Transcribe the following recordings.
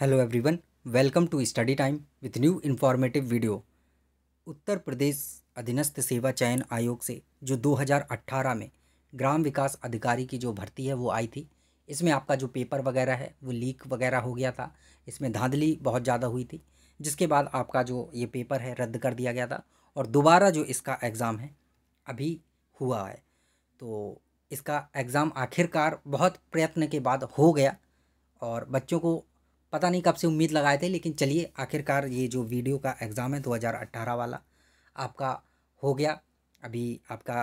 hello everyone welcome to study time with new informative video Uttar Pradesh अधीनस्थ सेवा चयन आयोग से जो 2018 में ग्राम विकास अधिकारी की जो भर्ती है वो आई थी इसमें आपका जो पेपर वगैरह है वो लीक वगैरह हो गया था इसमें धांधली बहुत ज़्यादा हुई थी जिसके बाद आपका जो ये पेपर है रद्द कर दिया गया था और दोबारा जो इसका एग्ज़ाम है अभी हुआ है तो इसका एग्ज़ाम आखिरकार बहुत प्रयत्न के बाद हो गया और बच्चों को पता नहीं कब से उम्मीद लगाए थे लेकिन चलिए आखिरकार ये जो वीडियो का एग्ज़ाम है 2018 वाला आपका हो गया अभी आपका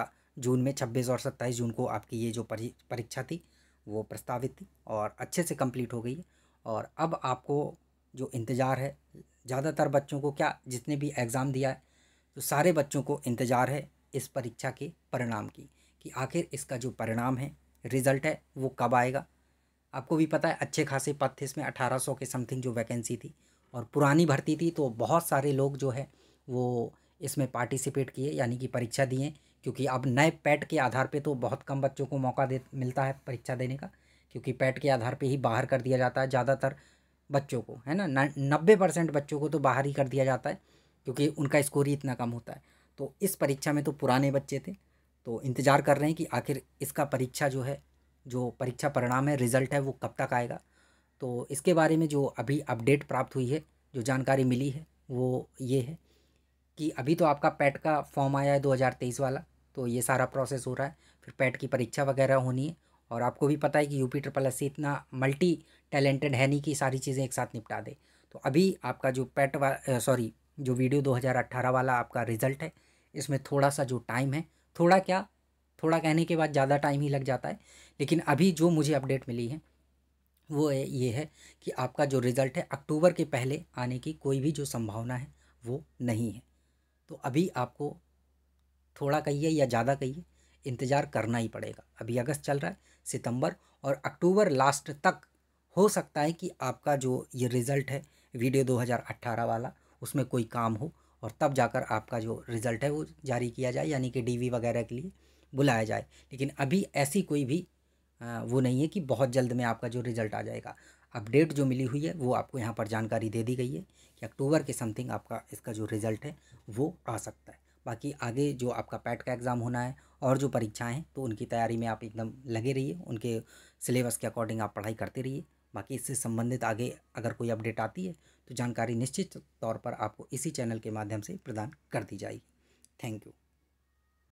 जून में 26 और 27 जून को आपकी ये जो परीक्षा थी वो प्रस्तावित थी और अच्छे से कंप्लीट हो गई है और अब आपको जो इंतज़ार है ज़्यादातर बच्चों को क्या जितने भी एग्ज़ाम दिया है तो सारे बच्चों को इंतज़ार है इस परीक्षा के परिणाम की कि आखिर इसका जो परिणाम है रिज़ल्ट है वो कब आएगा आपको भी पता है अच्छे खासे पद थे इसमें अठारह सौ के समथिंग जो वैकेंसी थी और पुरानी भर्ती थी तो बहुत सारे लोग जो है वो इसमें पार्टिसिपेट किए यानी कि परीक्षा दिए क्योंकि अब नए पैट के आधार पे तो बहुत कम बच्चों को मौका दे मिलता है परीक्षा देने का क्योंकि पैट के आधार पे ही बाहर कर दिया जाता है ज़्यादातर बच्चों को है ना नब्बे परसेंट बच्चों को तो बाहर ही कर दिया जाता है क्योंकि उनका स्कोर ही इतना कम होता है तो इस परीक्षा में तो पुराने बच्चे थे तो इंतज़ार कर रहे हैं कि आखिर इसका परीक्षा जो है जो परीक्षा परिणाम है रिज़ल्ट है वो कब तक आएगा तो इसके बारे में जो अभी अपडेट प्राप्त हुई है जो जानकारी मिली है वो ये है कि अभी तो आपका पैट का फॉर्म आया है 2023 वाला तो ये सारा प्रोसेस हो रहा है फिर पैट की परीक्षा वगैरह होनी है और आपको भी पता है कि यूपी ट्रिपल एस इतना मल्टी टैलेंटेड है नहीं कि सारी चीज़ें एक साथ निपटा दे तो अभी आपका जो पैट वा सॉरी जो वीडियो 2018 वाला आपका रिज़ल्ट है इसमें थोड़ा सा जो टाइम है थोड़ा क्या थोड़ा कहने के बाद ज़्यादा टाइम ही लग जाता है लेकिन अभी जो मुझे अपडेट मिली है वो है ये है कि आपका जो रिज़ल्ट है अक्टूबर के पहले आने की कोई भी जो संभावना है वो नहीं है तो अभी आपको थोड़ा कहिए या ज़्यादा कहिए इंतज़ार करना ही पड़ेगा अभी अगस्त चल रहा है सितंबर और अक्टूबर लास्ट तक हो सकता है कि आपका जो ये रिज़ल्ट है वीडियो 2018 वाला उसमें कोई काम हो और तब जाकर आपका जो रिज़ल्ट है वो जारी किया जाए यानी कि डीवी वगैरह के लिए बुलाया जाए लेकिन अभी ऐसी कोई भी वो नहीं है कि बहुत जल्द में आपका जो रिज़ल्ट आ जाएगा अपडेट जो मिली हुई है वो आपको यहाँ पर जानकारी दे दी गई है कि अक्टूबर के समथिंग आपका इसका जो रिज़ल्ट है वो आ सकता है बाकी आगे जो आपका पैट का एग्ज़ाम होना है और जो परीक्षाएं हैं तो उनकी तैयारी में आप एकदम लगे रहिए उनके सिलेबस के अकॉर्डिंग आप पढ़ाई करते रहिए बाकी इससे संबंधित आगे अगर कोई अपडेट आती है तो जानकारी निश्चित तौर पर आपको इसी चैनल के माध्यम से प्रदान कर दी जाएगी थैंक यू